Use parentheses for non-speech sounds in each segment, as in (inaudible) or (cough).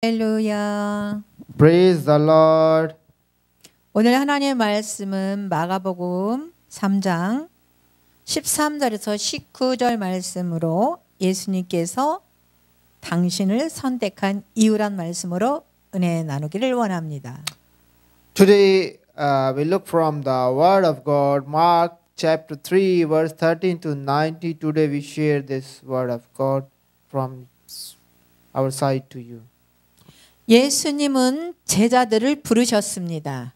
할렐루야. Praise the Lord. 오늘 하나님의 말씀은 마가복음 3장 13절에서 19절 말씀으로 예수님께서 당신을 선택한 이유란 말씀으로 은혜 나누기를 원합니다. Today uh, we look from the word of God Mark chapter 3 verse 13 to 90 today we share this word of God from our side to you. 예수님은 제자들을 부르셨습니다.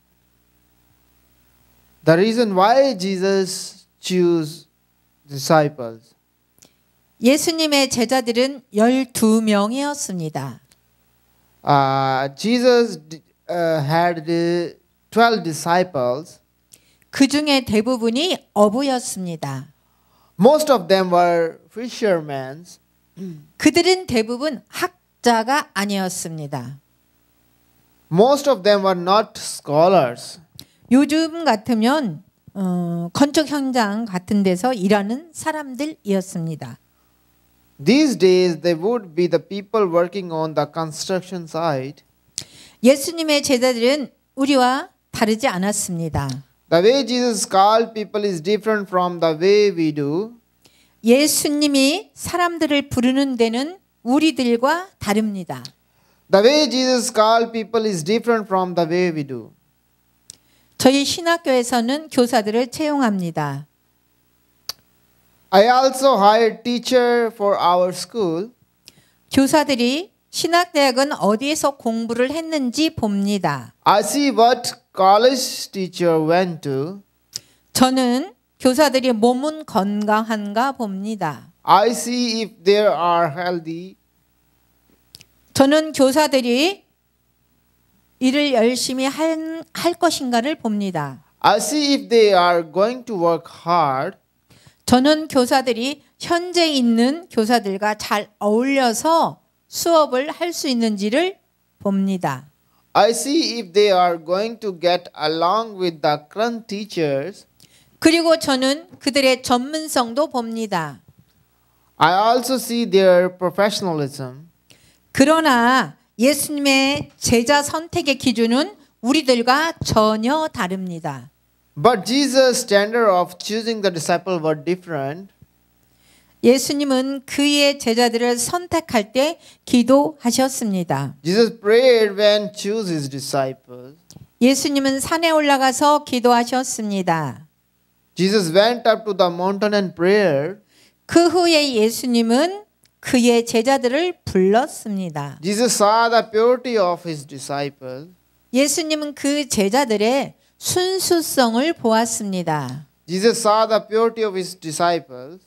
The reason why Jesus chose disciples. 예수님의 제자들은 12명이었습니다. Uh, Jesus uh, had 12 disciples. 그 중에 대부분이 어부였습니다. Most of them were fishermen. 그들은 대부분 학자가 아니었습니다. Most of them were not scholars. 요즘 같으면 어, 건축 현장 같은 데서 일하는 사람들이었습니다. These days they would be the people working on the construction site. 예수님의 제자들은 우리와 다르지 않았습니다. The way Jesus called people is different from the way we do. 예수님이 사람들을 부르는 데는 우리들과 다릅니다. The way Jesus called people is different from the way we do. 저희 신학교에서는 교사들을 채용합니다. I also hired teacher for our school. 교사들이 신학대학은 어디에서 공부를 했는지 봅니다. I see what college teacher went to. 저는 교사들이 몸은 건강한가 봅니다. I see if they are healthy. 저는 교사들이 일을 열심히 할, 할 것인가를 봅니다. I see if they are going to work hard. 저는 교사들이 현재 있는 교사들과 잘 어울려서 수업을 할 수 있는지를 봅니다. I see if they are going to get along with the current teachers. 그리고 저는 그들의 전문성도 봅니다. I also see their professionalism. 그러나 예수님의 제자 선택의 기준은 우리들과 전혀 다릅니다. But Jesus' standard of choosing the disciple were different. 예수님은 그의 제자들을 선택할 때 기도하셨습니다. Jesus prayed when choose his disciples. 예수님은 산에 올라가서 기도하셨습니다. Jesus went up to the mountain and prayed. 그 후에 예수님은 그의 제자들을 불렀습니다. Jesus saw the purity of his disciples. 예수님은 그 제자들의 순수성을 보았습니다. Jesus saw the purity of his disciples.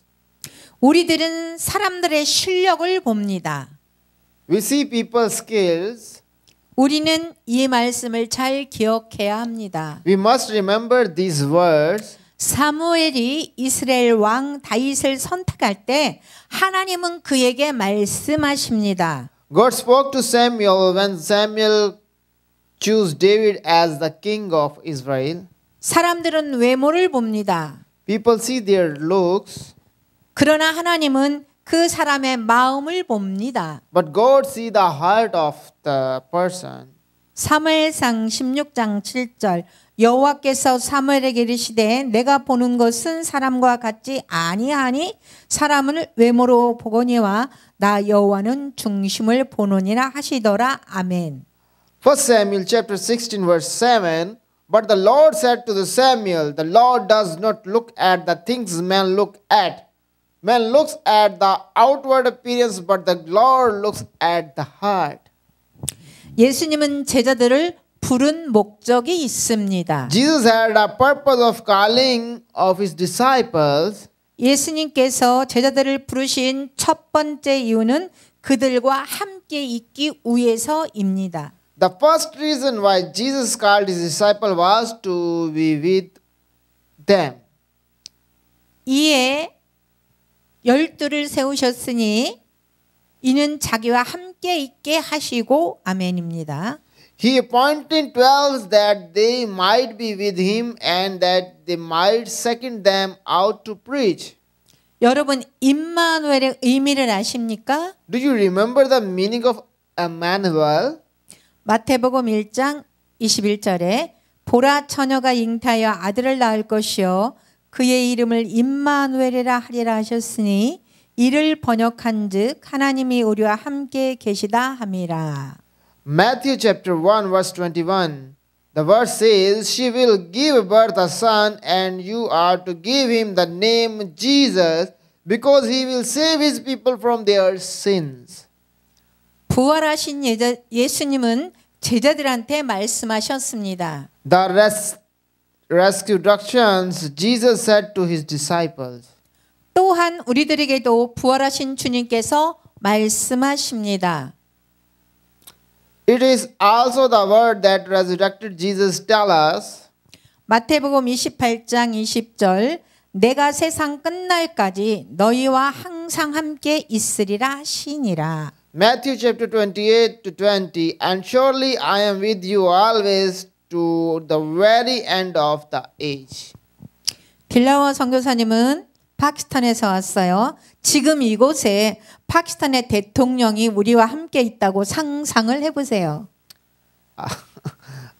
우리들은 사람들의 실력을 봅니다. We see people's skills. 우리는 이 말씀을 잘 기억해야 합니다. We must remember these words. 사무엘이 이스라엘 왕 다윗을 선택할 때 하나님은 그에게 말씀하십니다. God spoke to Samuel when Samuel chose David as the king of Israel. 사람들은 외모를 봅니다. People see their looks. 그러나 하나님은 그 사람의 마음을 봅니다. But God see the heart of the person. 사무엘상 16장 7절 여호와께서 사무엘에게 이르시되 내가 보는 것은 사람과 같지 아니하니 사람을 외모로 보거니와 나 여호와는 중심을 보노니라 하시더라 아멘. 1 Samuel chapter 16 verse 7 But the Lord said to the Samuel the Lord does not look at the things men look at man looks at the outward appearance but the Lord looks at the heart 예수님은 제자들을 부른 목적이 있습니다. Jesus had a purpose of calling of his disciples. 예수님께서 제자들을 부르신 첫 번째 이유는 그들과 함께 있기 위해서입니다. The first reason why Jesus called his disciple was to be with them. 이에 열두를 세우셨으니 이는 자기와 함께 함께 있게 하시고 아멘입니다. He appointed twelve that they might be with him and that they might second them out to preach. 여러분 임마누엘의 의미를 아십니까? Do you remember the meaning of Emmanuel? 마태복음 1장 21절에 보라 처녀가 잉태하여 아들을 낳을 것이요 그의 이름을 임마누엘이라 하리라 하셨으니 이를 하나님이 우리와 함께 계시다 함이라. Matthew chapter 1 verse 21 The verse says, She will give birth a son, and you are to give him the name Jesus, because he will save his people from their sins. 부활하신 예자, 예수님은 제자들한테 말씀하셨습니다. The res, rescue doctrines Jesus said to his disciples. 또한 우리들에게도 부활하신 주님께서 말씀하십니다. It is also the word that resurrected Jesus tell us. 마태복음 28장 20절 내가 세상 끝날까지 너희와 항상 함께 있으리라 하시니라. Matthew chapter 28 to 20 and surely I am with you always to the very end of the age. 길라워 선교사님은 파키스탄에서 왔어요. 지금 이곳에 파키스탄의 대통령이 우리와 함께 있다고 상상을 해보세요. 아, uh,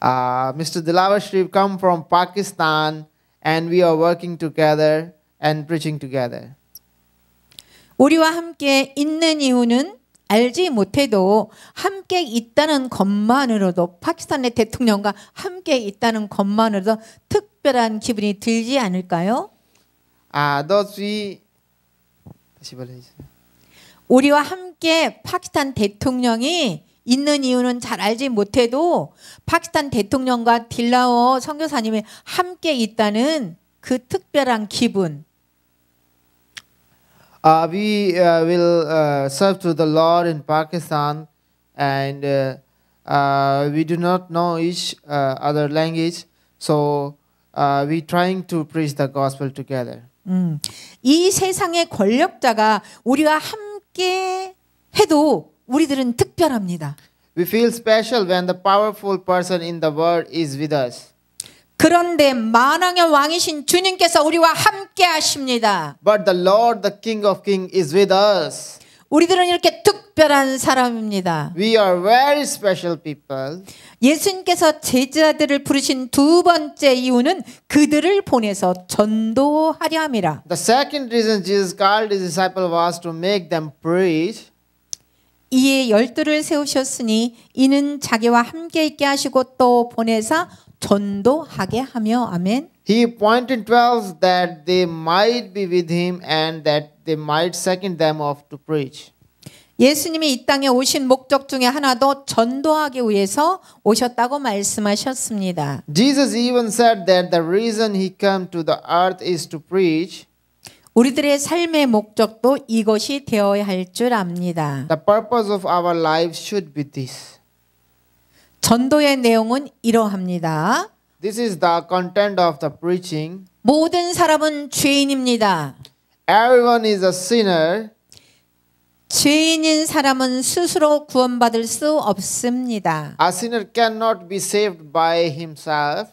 (laughs) 아, Mr. Dilawar s h r i come from Pakistan and we are working together and preaching together. 우리와 함께 있는 이유는 알지 못해도 함께 있다는 것만으로도 파키스탄의 대통령과 함께 있다는 것만으로도 특별한 기분이 들지 않을까요? 아더지 다시 말해주세요. 우리와 함께 파키스탄 대통령이 있는 이유는 잘 알지 못해도 파키스탄 대통령과 딜라워 선교사님이 함께 있다는 그 특별한 기분. Uh, we uh, will uh, serve to the Lord in Pakistan, and uh, uh, we do not know each uh, other language, so uh, we trying to preach the gospel together. 음, 이 세상의 권력자가 우리와 함께 해도 우리들은 특별합니다. We feel special when the powerful person in the world is with us. 그런데 만왕의 왕이신 주님께서 우리와 함께 하십니다. But the Lord, the King of King, is with us. 우리들은 이렇게 특별한 사람입니다. We are very special people. 예수님께서 제자들을 부르신 두 번째 이유는 그들을 보내서 전도하려 함이라. The second reason Jesus called his disciples was to make them preach. 이에 열두를 세우셨으니 이는 자기와 함께 있게 하시고 또 보내사 전도하게 하며 아멘. He appointed twelve that they might be with him and that they might second them off to preach. 예수님이 이 땅에 오신 목적 중에 하나도 전도하기 위해서 오셨다고 말씀하셨습니다. Jesus even said that the reason he came to the earth is to preach. 우리들의 삶의 목적도 이것이 되어야 할 줄 압니다. The purpose of our lives should be this. 전도의 내용은 이러합니다. This is the content of the preaching. 모든 사람은 죄인입니다. Everyone is a sinner. 죄인인 사람은 스스로 구원받을 수 없습니다. A sinner cannot be saved by himself.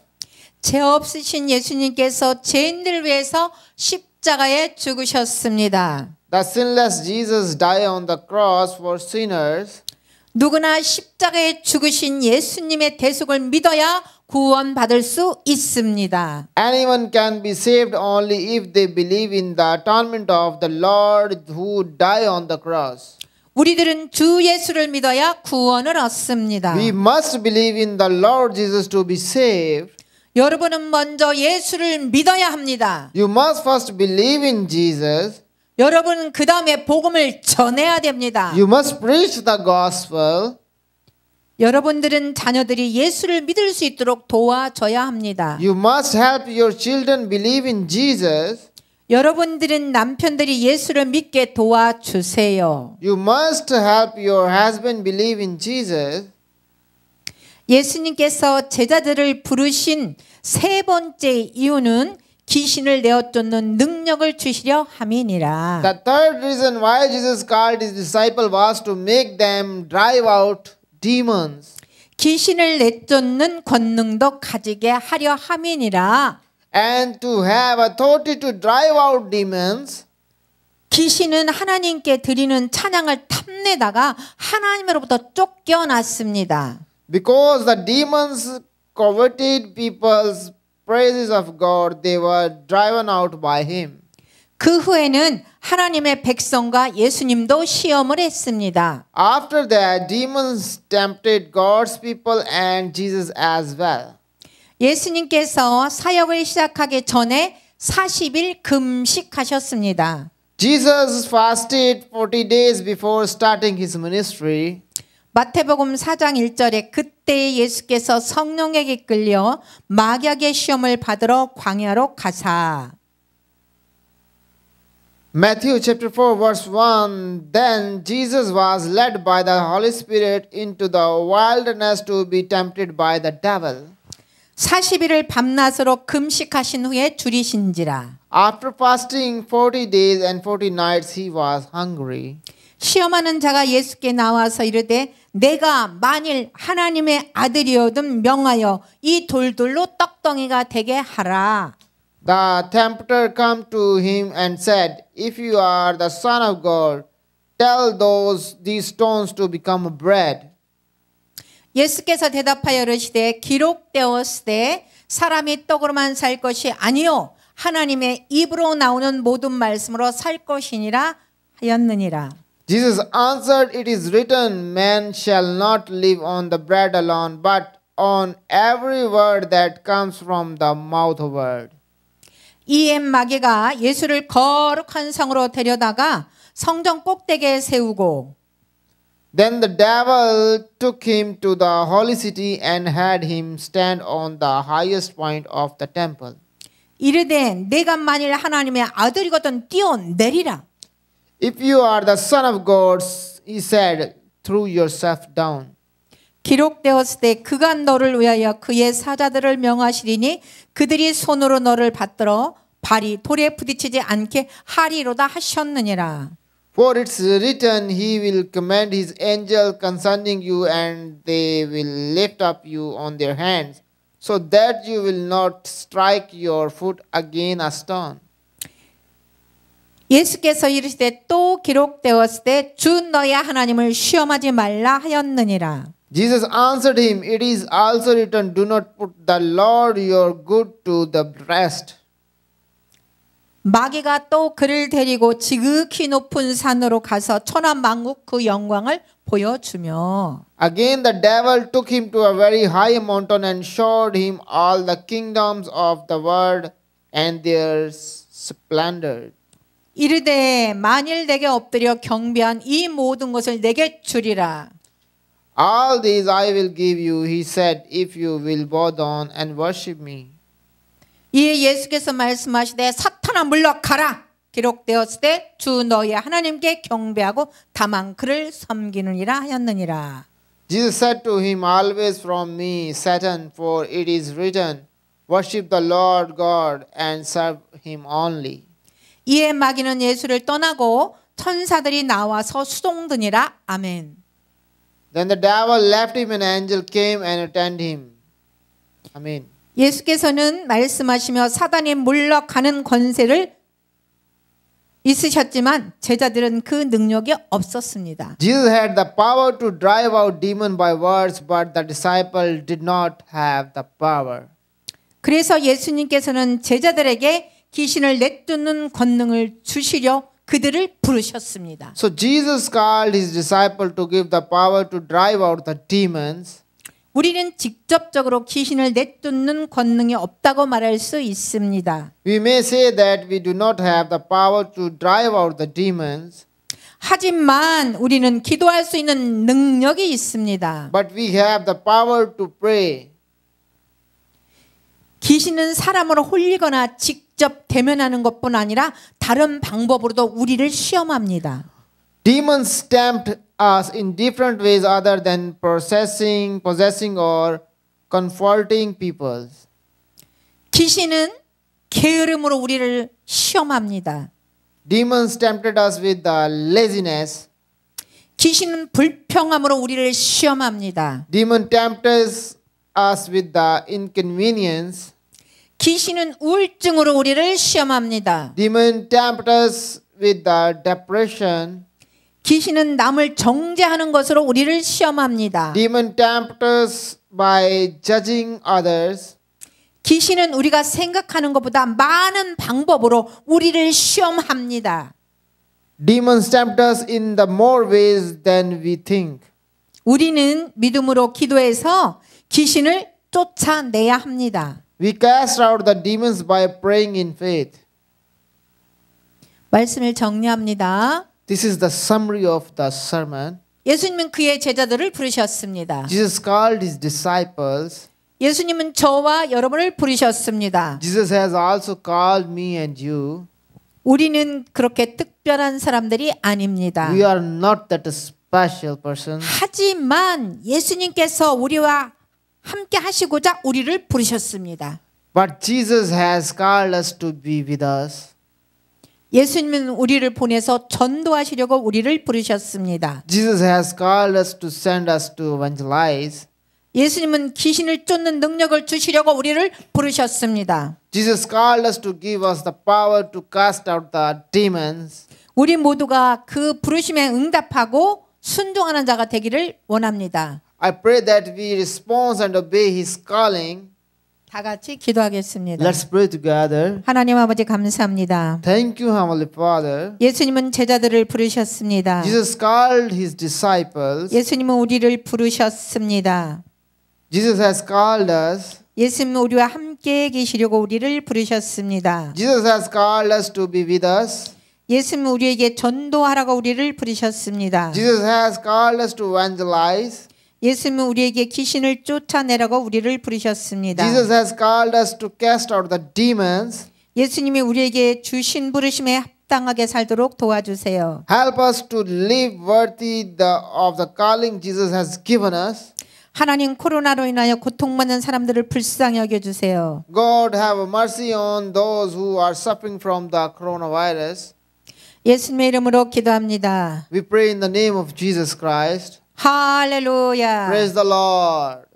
죄 없으신 예수님께서 죄인들 위해서 십자가에 죽으셨습니다. The sinless Jesus died on the cross for sinners. 누구나 십자가에 죽으신 예수님의 대속을 믿어야 구원받을 수 있습니다. Anyone can be saved only if they believe in the atonement of the Lord who died on the cross. 우리들은 주 예수를 믿어야 구원을 얻습니다. We must believe in the Lord Jesus to be saved. 여러분은 먼저 예수를 믿어야 합니다. You must first believe in Jesus. 여러분 그 다음에 복음을 전해야 됩니다. You must preach the gospel. 여러분들은 자녀들이 예수를 믿을 수 있도록 도와줘야 합니다. You must help your children believe in Jesus. 여러분들은 남편들이 예수를 믿게 도와주세요. You must help your husband believe in Jesus. 예수님께서 제자들을 부르신 세 번째 이유는 귀신을 내어쫓는 능력을 주시려 함이니라. The third reason why Jesus called his disciple was to make them drive out demons. 귀신을 내쫓는 권능도 가지게 하려 함이니라. And to have authority to drive out demons. 귀신은 하나님께 드리는 찬양을 탐내다가 하나님으로부터 쫓겨났습니다. Because the demons coveted people's praises of God, they were driven out by him. 그 후에는 하나님의 백성과 예수님도 시험을 했습니다. After that, demons tempted God's people and Jesus as well. 예수님께서 사역을 시작하기 전에 40일 금식하셨습니다. Jesus fasted 40 days before starting his ministry. 마태복음 4장 1절에 그때 예수께서 성령에게 끌려 마귀의 시험을 받으러 광야로 가사 Matthew chapter 4 verse 1 Then Jesus was led by the Holy Spirit into the wilderness to be tempted by the devil. 40일을 밤낮으로 금식하신 후에 줄이신지라. After fasting 40 days and 40 nights he was hungry. 시험하는 자가 예수께 나와서 이르되 내가 만일 하나님의 아들이어든 명하여 이 돌들로 떡덩이가 되게 하라. The tempter came to him and said, If you are the Son of God, tell those these stones to become bread. 예수께서 대답하여 이르시되 기록되었으되 사람이 떡으로만 살 것이 아니요 하나님의 입으로 나오는 모든 말씀으로 살 것이니라 하였느니라. Jesus answered, It is written, man shall not live on the bread alone, but on every word that comes from the mouth of God. 이엠 마게가 예수를 거룩한 성으로 데려다가 성전 꼭대기에 세우고 Then the devil took him to the holy city and had him stand on the highest point of the temple. 이르되 내가 만일 하나님의 아들이거든 뛰어내리라. If you are the son of God, he said, throw yourself down. 기록되었을 때 그가 너를 위하여 그의 사자들을 명하시리니 그들이 손으로 너를 받들어 발이 돌에 부딪히지 않게 하리로다 하셨느니라. For it's written, He will command His angel concerning you, and they will lift up you on their hands, so that you will not strike your foot again a stone. 예수께서 이르시되 또 기록되었을 때 주 너의 하나님을 시험하지 말라 하였느니라. Jesus answered him, It is also written, Do not put the Lord your good to the breast. 마귀가 또 그를 데리고 지극히 높은 산으로 가서 천하 만국 그 영광을 보여주며 Again the devil took him to a very high mountain and showed him all the kingdoms of the world and their splendor. 이르되 만일 내게 엎드려 경배한 이 모든 것을 내게 주리라. All these I will give you, he said, if you will bow down and worship me. 이에 예수께서 말씀하시되 사탄아 물러가라 기록되었을 때주 너의 하나님께 경배하고 다만 그를 섬기느니라 하였느니라. Jesus said to him, Always from me, Satan, for it is written, Worship the Lord God and serve him only. 이에 마귀는 예수를 떠나고 천사들이 나와서 수동드니라. 아멘. Then the devil left him and angel came and attended him. 아멘. 예수께서는 말씀하시며 사단이 물러가는 권세를 있으셨지만 제자들은 그 능력이 없었습니다. Jesus had the power to drive out demon by words, but the disciple did not have the power. 그래서 예수님께서는 제자들에게 귀신을 내쫓는 권능을 주시려 그들을 부르셨습니다. So Jesus called his disciple to give the power to drive out the demons. 우리는 직접적으로 귀신을 내쫓는 권능이 없다고 말할 수 있습니다. We may say that we do not have the power to drive out the demons. 하지만 우리는 기도할 수 있는 능력이 있습니다. But we have the power to pray. 귀신은 사람으로 홀리거나 직 직접 대면하는 것뿐 아니라 다른 방법으로도 우리를 시험합니다. Demons stamped us in different ways other than possessing, possessing or comforting people. 귀신은 게으름으로 우리를 시험합니다. Demons tempted us with the laziness. 귀신은 불평함으로 우리를 시험합니다. Demon tempted us with the inconvenience. 귀신은 우울증으로 우리를 시험합니다. Demon tempt us with the depression. 귀신은 남을 정죄하는 것으로 우리를 시험합니다. Demon tempt us by judging others. 귀신은 우리가 생각하는 것보다 많은 방법으로 우리를 시험합니다. Demons tempt us in the more ways than we think. 우리는 믿음으로 기도해서 귀신을 쫓아내야 합니다. We cast out the demons by praying in faith. 말씀을 정리합니다. This is the summary of the sermon. 예수님은 그의 제자들을 부르셨습니다. Jesus called his disciples. 예수님은 저와 여러분을 부르셨습니다. Jesus has also called me and you. 우리는 그렇게 특별한 사람들이 아닙니다. We are not that special person. 하지만 예수님께서 우리와 함께 하시고자 우리를 부르셨습니다. But Jesus has called us to be with us. 예수님은 우리를 보내서 전도하시려고 우리를 부르셨습니다. Jesus has called us to send us to evangelize. 예수님은 귀신을 쫓는 능력을 주시려고 우리를 부르셨습니다. Jesus called us to give us the power to cast out the demons. 우리 모두가 그 부르심에 응답하고 순종하는 자가 되기를 원합니다. I pray that we respond and obey his calling. 다 같이 기도하겠습니다. Let's pray together. 하나님 아버지 감사합니다. Thank you, Heavenly Father. 예수님은 제자들을 부르셨습니다. Jesus called his disciples. 예수님은 우리를 부르셨습니다. Jesus has called us. 예수님은 우리와 함께 계시려고 우리를 부르셨습니다. Jesus has called us to be with us. 예수님은 우리에게 전도하라고 우리를 부르셨습니다. Jesus has called us to evangelize. 예수님은 우리에게 귀신을 쫓아내라고 우리를 부르셨습니다. Jesus has called us to cast out the demons. 예수님이 우리에게 주신 부르심에 합당하게 살도록 도와주세요. Help us to live worthy the, of the calling Jesus has given us. 하나님 코로나로 인하여 고통받는 사람들을 불쌍히 여겨 주세요. God have mercy on those who are suffering from the coronavirus. 예수님의 이름으로 기도합니다. We pray in the name of Jesus Christ. Hallelujah. Praise the Lord.